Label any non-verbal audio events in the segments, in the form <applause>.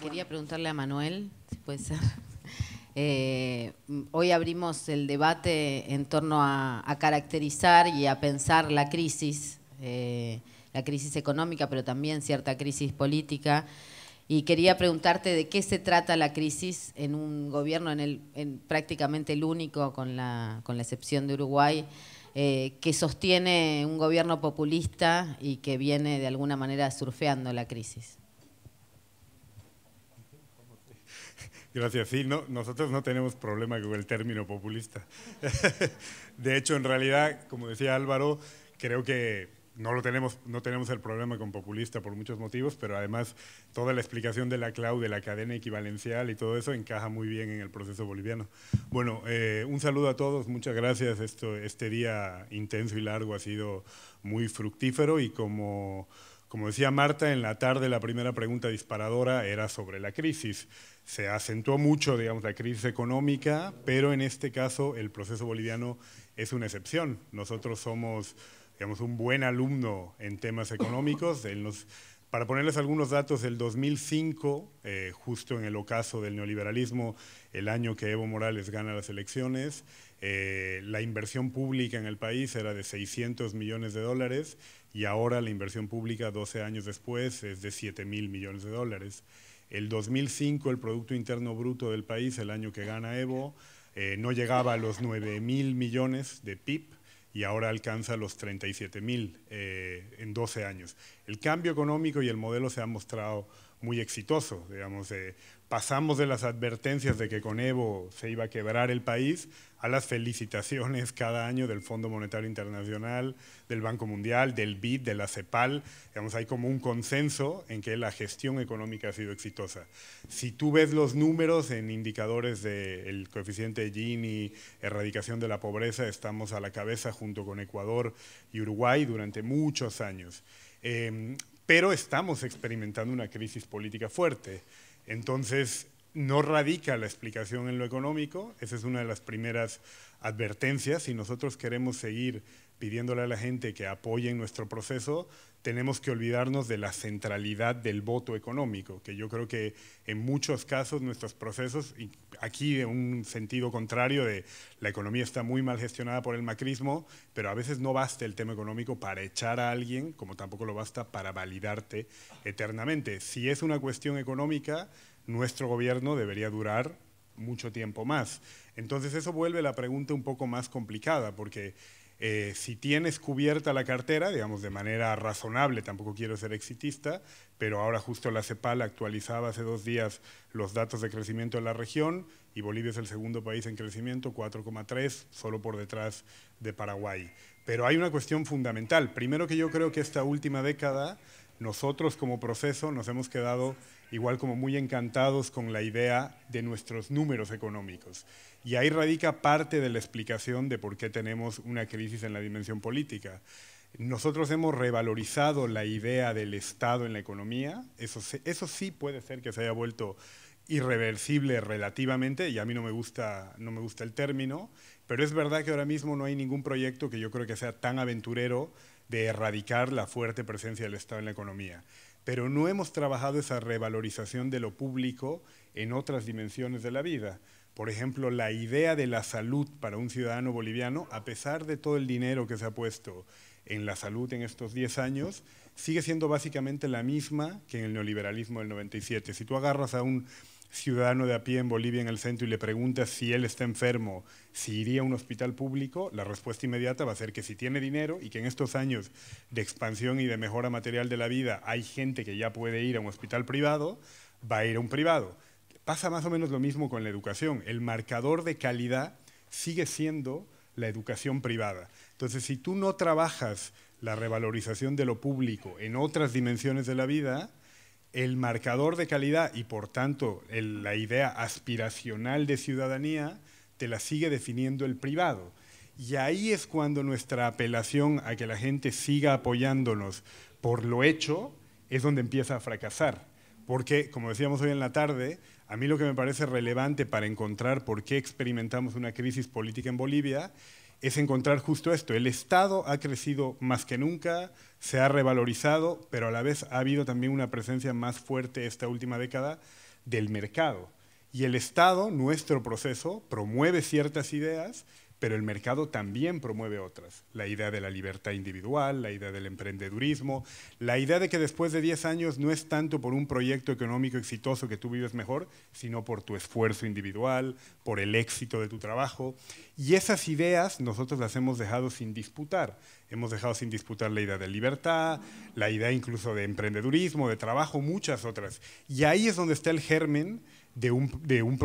Quería preguntarle a Manuel, si puede ser. <laughs> Eh, hoy abrimos el debate en torno a, caracterizar y a pensar la crisis, eh, la crisis económica, pero también cierta crisis política. Y quería preguntarte de qué se trata la crisis en un gobierno, en, el, prácticamente el único, con la, excepción de Uruguay, eh, que sostiene un gobierno populista y que viene de alguna manera surfeando la crisis. Gracias. Sí, no, nosotros no tenemos problema con el término populista. <laughs> De hecho, en realidad, como decía Álvaro, creo que no lo tenemos, no tenemos el problema con populista por muchos motivos, pero además toda la explicación de la clau, de la cadena equivalencial y todo eso encaja muy bien en el proceso boliviano. Bueno, eh, un saludo a todos, muchas gracias. Esto, este día intenso y largo ha sido muy fructífero y como, como decía Marta, en la tarde la primera pregunta disparadora era sobre la crisis se acentuó mucho, digamos, la crisis económica, pero en este caso el proceso boliviano es una excepción. Nosotros somos digamos, un buen alumno en temas económicos. para ponerles algunos datos, el 2005, eh, justo en el ocaso del neoliberalismo, el año que Evo Morales gana las elecciones, eh, la inversión pública en el país era de 600 millones de dólares y ahora la inversión pública 12 años después es de 7 mil millones de dólares. El 2005 el Producto Interno Bruto del país, el año que gana Evo, eh, no llegaba a los 9 mil millones de PIB y ahora alcanza los 37 eh, en 12 años. El cambio económico y el modelo se han mostrado muy exitoso. Digamos, pasamos de las advertencias de que con Evo se iba a quebrar el país a las felicitaciones cada año del Fondo Monetario Internacional, del Banco Mundial, del BID, de la CEPAL. Digamos, hay como un consenso en que la gestión económica ha sido exitosa. Si tú ves los números en indicadores del coeficiente de Gini, erradicación de la pobreza, estamos a la cabeza junto con Ecuador y Uruguay durante muchos años. Em, pero estamos experimentando una crisis política fuerte. Entonces, no radica la explicación en lo económico, esa es una de las primeras advertencias, si nosotros queremos seguir pidiéndole a la gente que apoye en nuestro proceso, tenemos que olvidarnos de la centralidad del voto económico, que yo creo que en muchos casos nuestros procesos, aquí en un sentido contrario de la economía está muy mal gestionada por el macrismo, pero a veces no basta el tema económico para echar a alguien, como tampoco lo basta para validarte eternamente. Si es una cuestión económica, nuestro gobierno debería durar mucho tiempo más. Entonces eso vuelve la pregunta un poco más complicada, porque eh, si tienes cubierta la cartera, digamos de manera razonable, tampoco quiero ser exitista, pero ahora justo la CEPAL actualizaba hace dos días los datos de crecimiento de la región y Bolivia es el segundo país en crecimiento, 4,3, solo por detrás de Paraguay. Pero hay una cuestión fundamental. Primero que yo creo que esta última década, nosotros como proceso nos hemos quedado igual como muy encantados con la idea de nuestros números económicos. Y ahí radica parte de la explicación de por qué tenemos una crisis en la dimensión política. Nosotros hemos revalorizado la idea del Estado en la economía, eso, sí puede ser que se haya vuelto irreversible relativamente, y a mí no me gusta el término, pero es verdad que ahora mismo no hay ningún proyecto que yo creo que sea tan aventurero de erradicar la fuerte presencia del Estado en la economía pero no hemos trabajado esa revalorización de lo público en otras dimensiones de la vida. Por ejemplo, la idea de la salud para un ciudadano boliviano, a pesar de todo el dinero que se ha puesto en la salud en estos 10 años, sigue siendo básicamente la misma que en el neoliberalismo del 97. Si tú agarras a un ciudadano de a pie en Bolivia en el centro y le preguntas si él está enfermo, si iría a un hospital público, la respuesta inmediata va a ser que si tiene dinero y que en estos años de expansión y de mejora material de la vida hay gente que ya puede ir a un hospital privado, va a ir a un privado. Pasa más o menos lo mismo con la educación. El marcador de calidad sigue siendo la educación privada. Entonces, si tú no trabajas la revalorización de lo público en otras dimensiones de la vida, el marcador de calidad y por tanto la idea aspiracional de ciudadanía te la sigue definiendo el privado. Y ahí es cuando nuestra apelación a que la gente siga apoyándonos por lo hecho es donde empieza a fracasar. Porque, como decíamos hoy en la tarde, a mí lo que me parece relevante para encontrar por qué experimentamos una crisis política en Bolivia es encontrar justo esto. El Estado ha crecido más que nunca, se ha revalorizado, pero a la vez ha habido también una presencia más fuerte esta última década del mercado. Y el Estado, nuestro proceso, promueve ciertas ideas pero el mercado también promueve otras. La idea de la libertad individual, la idea del emprendedurismo, la idea de que después de 10 años no es tanto por un proyecto económico exitoso que tú vives mejor, sino por tu esfuerzo individual, por el éxito de tu trabajo. Y esas ideas nosotros las hemos dejado sin disputar hemos dejado sin disputar la idea de libertad, la idea incluso de emprendedurismo, de trabajo, muchas otras. Y ahí es donde está el germen de un,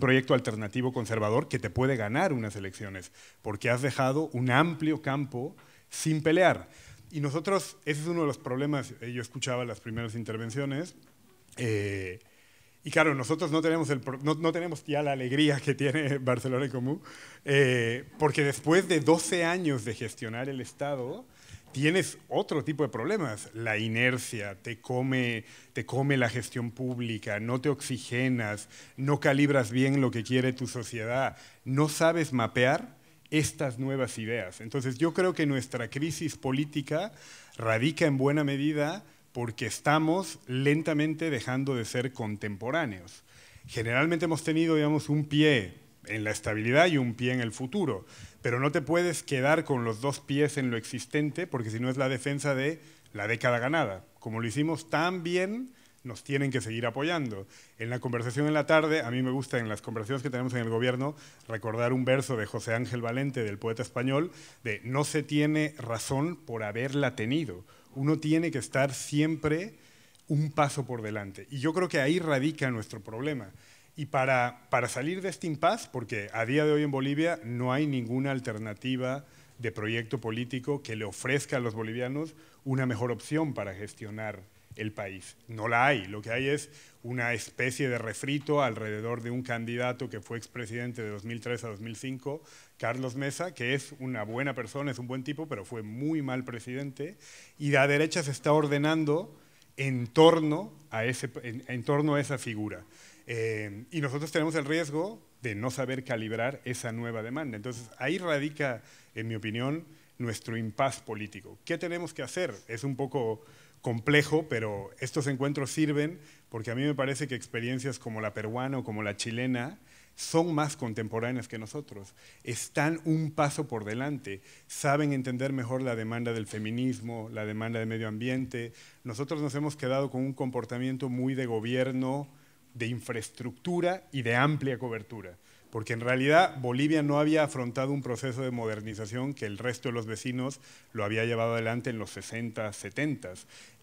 proyecto alternativo conservador que te puede ganar unas elecciones, porque has dejado un amplio campo sin pelear. Y nosotros, ese es uno de los problemas, eh, yo escuchaba las primeras intervenciones, eh, y claro, nosotros no tenemos, ya la alegría que tiene <laughs> Barcelona en Común, eh, porque después de 12 años de gestionar el Estado, tienes otro tipo de problemas. La inercia te come, te come la gestión pública, no te oxigenas, no calibras bien lo que quiere tu sociedad, no sabes mapear estas nuevas ideas. Entonces yo creo que nuestra crisis política radica en buena medida porque estamos lentamente dejando de ser contemporáneos. Generalmente hemos tenido, digamos, un pie en la estabilidad y un pie en el futuro, pero no te puedes quedar con los dos pies en lo existente, porque si no es la defensa de la década ganada. Como lo hicimos tan bien, nos tienen que seguir apoyando. En la conversación en la tarde, a mí me gusta en las conversaciones que tenemos en el gobierno recordar un verso de José Ángel Valente, del poeta español, de no se tiene razón por haberla tenido uno tiene que estar siempre un paso por delante. Y yo creo que ahí radica nuestro problema. Y para, para salir de este impasse, porque a día de hoy en Bolivia no hay ninguna alternativa de proyecto político que le ofrezca a los bolivianos una mejor opción para gestionar el país. No la hay. Lo que hay es una especie de refrito alrededor de un candidato que fue expresidente de 2003 a 2005, Carlos Mesa, que es una buena persona, es un buen tipo, pero fue muy mal presidente. Y la derecha se está ordenando en torno a, en, torno a esa figura. Eh, y nosotros tenemos el riesgo de no saber calibrar esa nueva demanda. Entonces, ahí radica, en mi opinión, nuestro impas político. ¿Qué tenemos que hacer? Es un poco complejo, pero estos encuentros sirven porque a mí me parece que experiencias como la peruana o como la chilena son más contemporáneas que nosotros, están un paso por delante, saben entender mejor la demanda del feminismo, la demanda del medio ambiente. Nosotros nos hemos quedado con un comportamiento muy de gobierno, de infraestructura y de amplia cobertura porque en realidad Bolivia no había afrontado un proceso de modernización que el resto de los vecinos lo había llevado adelante en los 60, 70.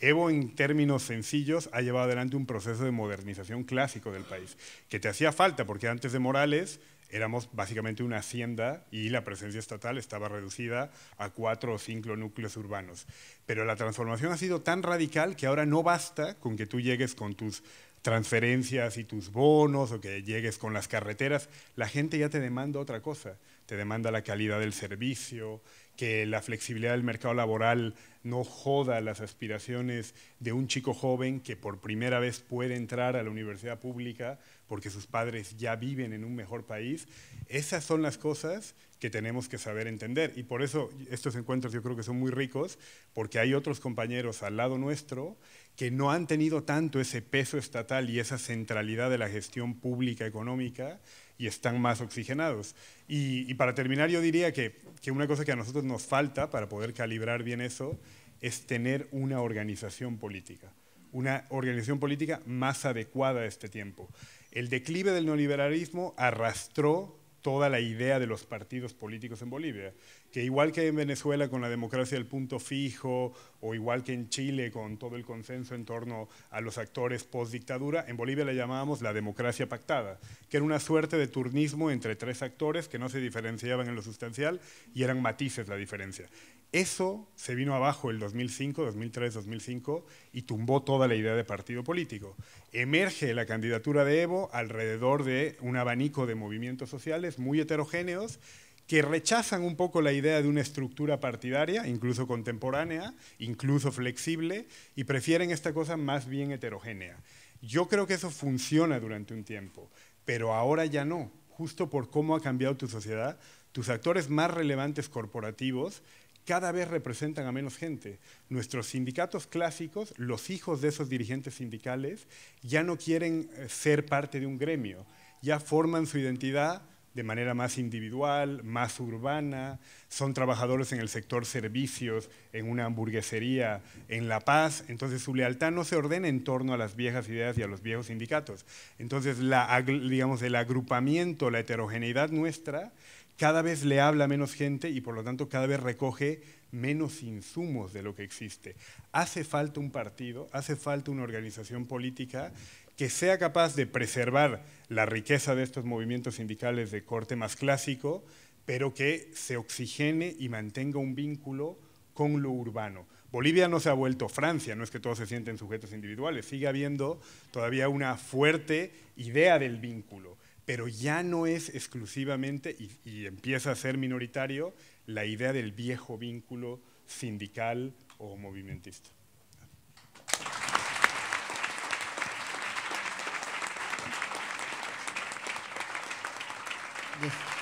Evo, en términos sencillos, ha llevado adelante un proceso de modernización clásico del país, que te hacía falta, porque antes de Morales éramos básicamente una hacienda y la presencia estatal estaba reducida a cuatro o cinco núcleos urbanos. Pero la transformación ha sido tan radical que ahora no basta con que tú llegues con tus transferencias y tus bonos o que llegues con las carreteras, la gente ya te demanda otra cosa. Te demanda la calidad del servicio, que la flexibilidad del mercado laboral no joda las aspiraciones de un chico joven que por primera vez puede entrar a la universidad pública porque sus padres ya viven en un mejor país. Esas son las cosas que tenemos que saber entender. Y por eso estos encuentros yo creo que son muy ricos, porque hay otros compañeros al lado nuestro que no han tenido tanto ese peso estatal y esa centralidad de la gestión pública económica y están más oxigenados. Y, para terminar, yo diría que, que una cosa que a nosotros nos falta para poder calibrar bien eso es tener una organización política, una organización política más adecuada a este tiempo. El declive del neoliberalismo arrastró toda la idea de los partidos políticos en Bolivia, que igual que en Venezuela con la democracia del punto fijo, o igual que en Chile con todo el consenso en torno a los actores post-dictadura, en Bolivia la llamábamos la democracia pactada, que era una suerte de turnismo entre tres actores que no se diferenciaban en lo sustancial y eran matices la diferencia. Eso se vino abajo el 2005, 2003, 2005 y tumbó toda la idea de partido político. Emerge la candidatura de Evo alrededor de un abanico de movimientos sociales muy heterogéneos que rechazan un poco la idea de una estructura partidaria, incluso contemporánea, incluso flexible, y prefieren esta cosa más bien heterogénea. Yo creo que eso funciona durante un tiempo, pero ahora ya no, justo por cómo ha cambiado tu sociedad, tus actores más relevantes corporativos cada vez representan a menos gente. Nuestros sindicatos clásicos, los hijos de esos dirigentes sindicales, ya no quieren eh, ser parte de un gremio, ya forman su identidad de manera más individual, más urbana, son trabajadores en el sector servicios, en una hamburguesería, en La Paz, entonces su lealtad no se ordena en torno a las viejas ideas y a los viejos sindicatos. Entonces, la, el agrupamiento, la heterogeneidad nuestra, cada vez le habla menos gente y por lo tanto cada vez recoge menos insumos de lo que existe. Hace falta un partido, hace falta una organización política que sea capaz de preservar la riqueza de estos movimientos sindicales de corte más clásico, pero que se oxigene y mantenga un vínculo con lo urbano. Bolivia no se ha vuelto Francia, no es que todos se sienten sujetos individuales, sigue habiendo todavía una fuerte idea del vínculo, pero ya no es exclusivamente, y, y empieza a ser minoritario, la idea del viejo vínculo sindical o movimentista. Yes.